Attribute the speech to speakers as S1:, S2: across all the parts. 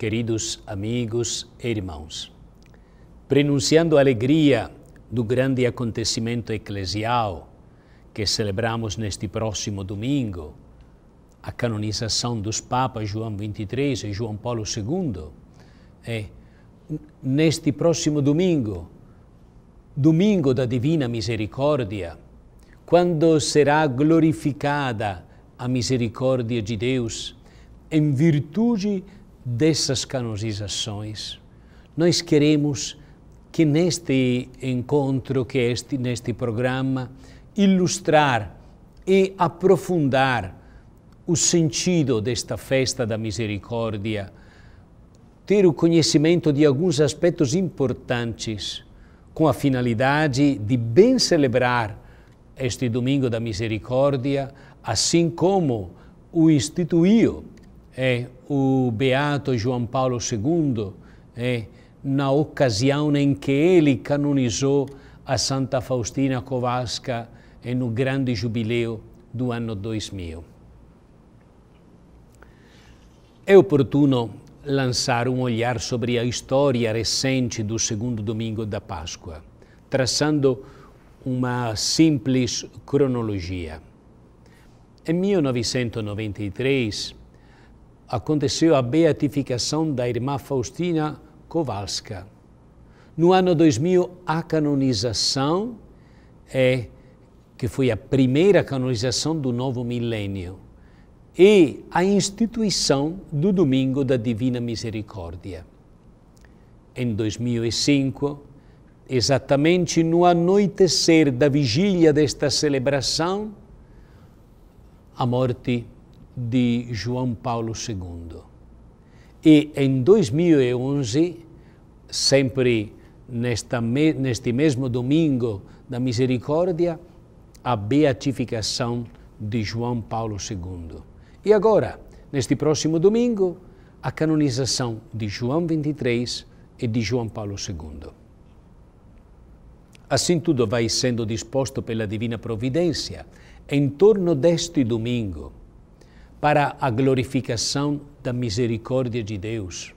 S1: queridos amigos e irmãos. Prenunciando a alegria do grande acontecimento eclesial que celebramos neste próximo domingo, a canonização dos Papas João XXIII e João Paulo II, é, neste próximo domingo, domingo da Divina Misericórdia, quando será glorificada a misericórdia de Deus em virtude dessas canonizações, nós queremos que neste encontro, que este, neste programa, ilustrar e aprofundar o sentido desta festa da misericórdia, ter o conhecimento de alguns aspectos importantes, com a finalidade de bem celebrar este domingo da misericórdia, assim como o instituiu é, o beato João Paulo II, é, na ocasião em que ele canonizou a Santa Faustina Kowalska é, no grande jubileu do ano 2000. É oportuno lançar um olhar sobre a história recente do segundo domingo da Páscoa, traçando uma simples cronologia. Em 1993, aconteceu a beatificação da irmã Faustina Kowalska. No ano 2000, a canonização é que foi a primeira canonização do novo milênio e a instituição do Domingo da Divina Misericórdia. Em 2005, exatamente no anoitecer da vigília desta celebração, a morte de João Paulo II. E em 2011, sempre nesta, neste mesmo domingo da misericórdia, a beatificação de João Paulo II. E agora, neste próximo domingo, a canonização de João 23 e de João Paulo II. Assim tudo vai sendo disposto pela Divina Providência em torno deste domingo, para a glorificação da misericórdia de Deus.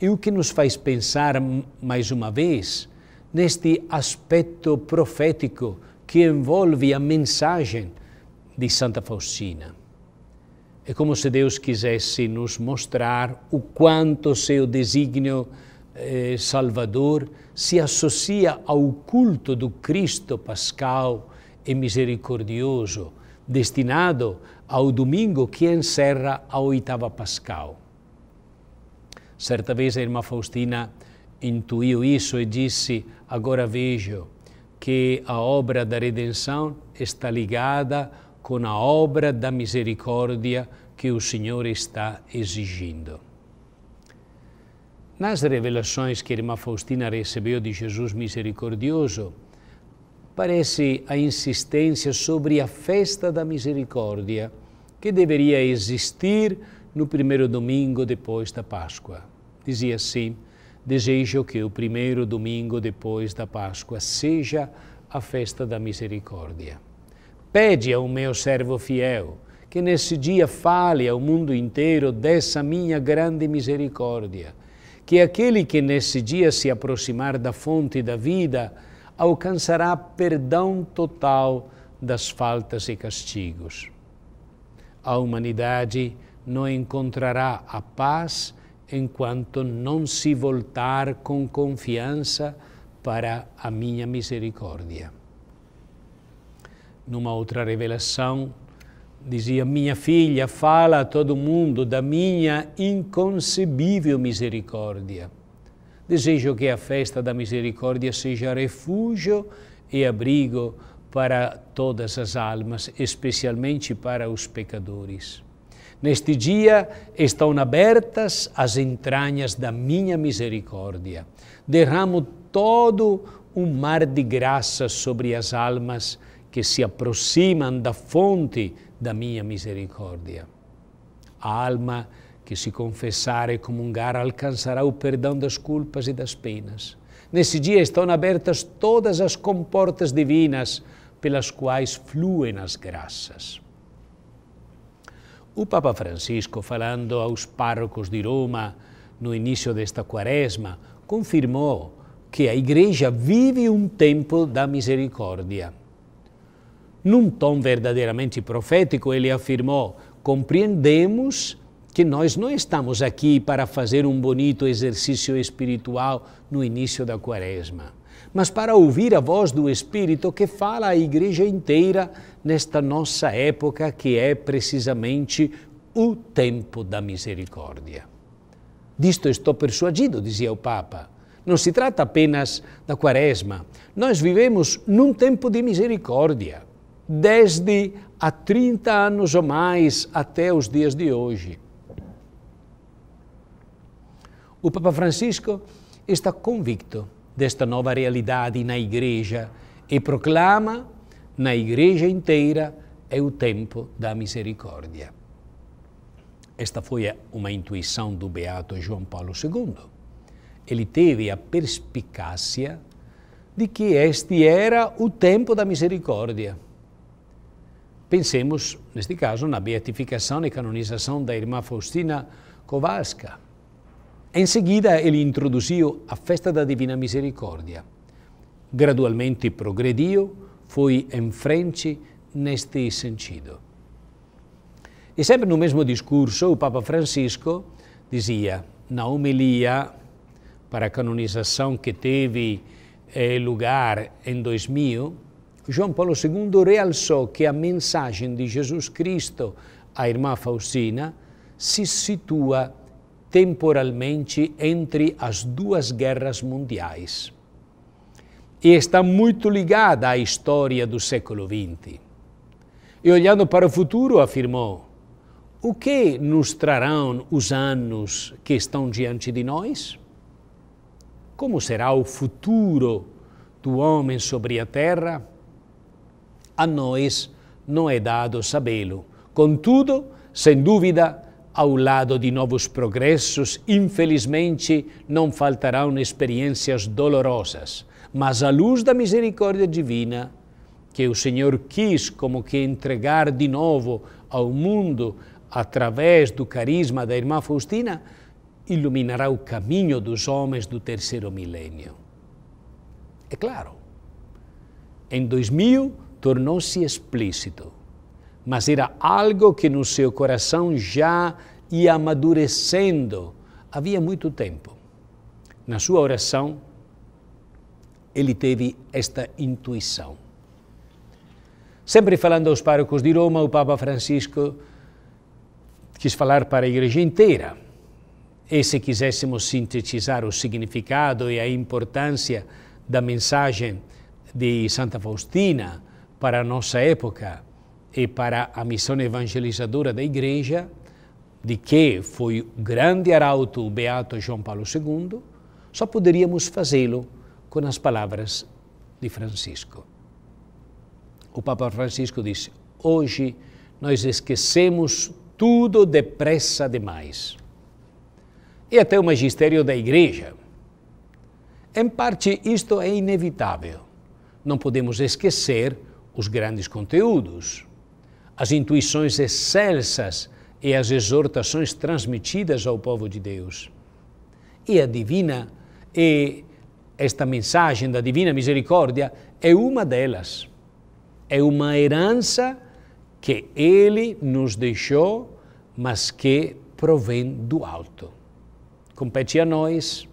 S1: E o que nos faz pensar, mais uma vez, neste aspecto profético que envolve a mensagem de Santa Faustina. É como se Deus quisesse nos mostrar o quanto seu desígnio eh, salvador se associa ao culto do Cristo pascal e misericordioso, destinado ao domingo que encerra a oitava Pascal. Certa vez a irmã Faustina intuiu isso e disse: Agora vejo que a obra da redenção está ligada com a obra da misericórdia que o Senhor está exigindo. Nas revelações que a irmã Faustina recebeu de Jesus misericordioso, parece a insistência sobre a festa da misericórdia que deveria existir no primeiro domingo depois da Páscoa. Dizia assim: Desejo que o primeiro domingo depois da Páscoa seja a festa da misericórdia. Pede ao meu servo fiel que nesse dia fale ao mundo inteiro dessa minha grande misericórdia, que aquele que nesse dia se aproximar da fonte da vida alcançará perdão total das faltas e castigos a humanidade não encontrará a paz enquanto não se voltar com confiança para a minha misericórdia. Numa outra revelação, dizia: Minha filha, fala a todo mundo da minha inconcebível misericórdia. Desejo que a festa da misericórdia seja refúgio e abrigo para todas as almas, especialmente para os pecadores. Neste dia estão abertas as entranhas da minha misericórdia. Derramo todo um mar de graça sobre as almas que se aproximam da fonte da minha misericórdia. A alma que se confessar e comungar alcançará o perdão das culpas e das penas. Nesse dia estão abertas todas as comportas divinas pelas quais fluem as graças. O Papa Francisco, falando aos párocos de Roma no início desta quaresma, confirmou que a Igreja vive um tempo da misericórdia. Num tom verdadeiramente profético, ele afirmou: compreendemos que nós não estamos aqui para fazer um bonito exercício espiritual no início da quaresma mas para ouvir a voz do Espírito que fala à igreja inteira nesta nossa época, que é precisamente o tempo da misericórdia. Disto estou persuadido, dizia o Papa. Não se trata apenas da Quaresma. Nós vivemos num tempo de misericórdia, desde há 30 anos ou mais até os dias de hoje. O Papa Francisco está convicto desta nova realidade na Igreja e proclama na Igreja inteira é o tempo da misericórdia. Esta foi uma intuição do beato João Paulo II. Ele teve a perspicácia de que este era o tempo da misericórdia. Pensemos, neste caso, na beatificação e canonização da irmã Faustina Kowalska, em seguida, ele introduziu a festa da Divina Misericórdia. Gradualmente progrediu, foi em frente neste sentido. E sempre no mesmo discurso, o Papa Francisco dizia, na homilia para a canonização que teve eh, lugar em 2000, João Paulo II realçou que a mensagem de Jesus Cristo à irmã Faustina se situa temporalmente entre as duas guerras mundiais. E está muito ligada à história do século XX. E olhando para o futuro, afirmou: o que nos trarão os anos que estão diante de nós? Como será o futuro do homem sobre a terra? A nós não é dado sabê-lo. Contudo, sem dúvida, ao lado de novos progressos, infelizmente, não faltarão experiências dolorosas, mas à luz da misericórdia divina, que o Senhor quis como que entregar de novo ao mundo através do carisma da irmã Faustina, iluminará o caminho dos homens do terceiro milênio. É claro, em 2000 tornou-se explícito mas era algo que no seu coração já ia amadurecendo havia muito tempo. Na sua oração, ele teve esta intuição. Sempre falando aos párocos de Roma, o Papa Francisco quis falar para a igreja inteira. E se quiséssemos sintetizar o significado e a importância da mensagem de Santa Faustina para a nossa época, e para a missão evangelizadora da Igreja, de que foi o grande arauto o Beato João Paulo II, só poderíamos fazê-lo com as palavras de Francisco. O Papa Francisco disse: Hoje nós esquecemos tudo depressa demais. E até o magistério da Igreja. Em parte, isto é inevitável. Não podemos esquecer os grandes conteúdos, as intuições excelsas e as exortações transmitidas ao povo de Deus. E a divina e esta mensagem da divina misericórdia é uma delas. É uma herança que ele nos deixou, mas que provém do alto. Compete a nós,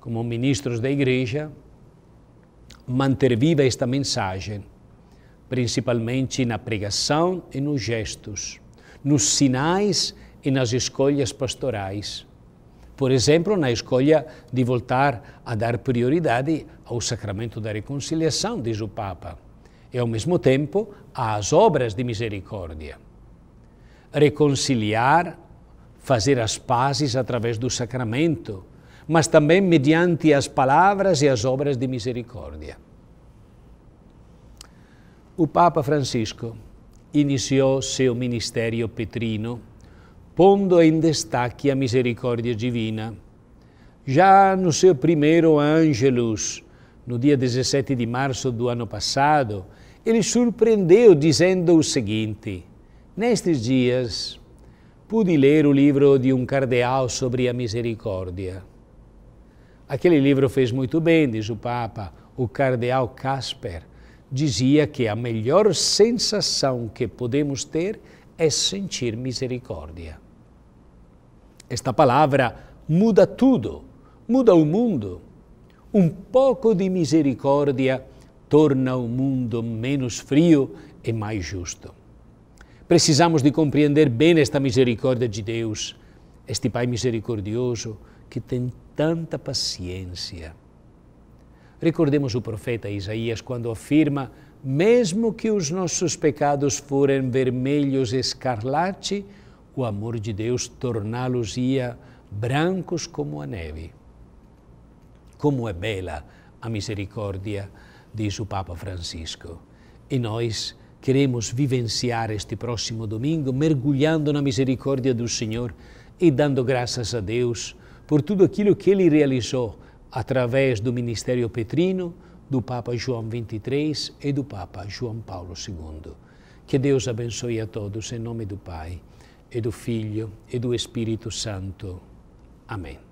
S1: como ministros da igreja, manter viva esta mensagem principalmente na pregação e nos gestos, nos sinais e nas escolhas pastorais. Por exemplo, na escolha de voltar a dar prioridade ao sacramento da reconciliação, diz o Papa, e ao mesmo tempo às obras de misericórdia. Reconciliar, fazer as pazes através do sacramento, mas também mediante as palavras e as obras de misericórdia o Papa Francisco iniciou seu ministério petrino pondo em destaque a misericórdia divina. Já no seu primeiro Angelus, no dia 17 de março do ano passado, ele surpreendeu dizendo o seguinte: Nestes dias, pude ler o livro de um cardeal sobre a misericórdia. Aquele livro fez muito bem, diz o Papa, o cardeal Casper, dizia que a melhor sensação que podemos ter é sentir misericórdia. Esta palavra muda tudo, muda o mundo. Um pouco de misericórdia torna o mundo menos frio e mais justo. Precisamos de compreender bem esta misericórdia de Deus, este Pai misericordioso que tem tanta paciência Recordemos o profeta Isaías quando afirma: mesmo que os nossos pecados forem vermelhos escarlate, o amor de Deus torná-los-ia brancos como a neve. Como é bela a misericórdia, diz o Papa Francisco. E nós queremos vivenciar este próximo domingo mergulhando na misericórdia do Senhor e dando graças a Deus por tudo aquilo que Ele realizou através do ministério petrino, do Papa João XXIII e do Papa João Paulo II. Que Deus abençoe a todos em nome do Pai, e do Filho e do Espírito Santo. Amém.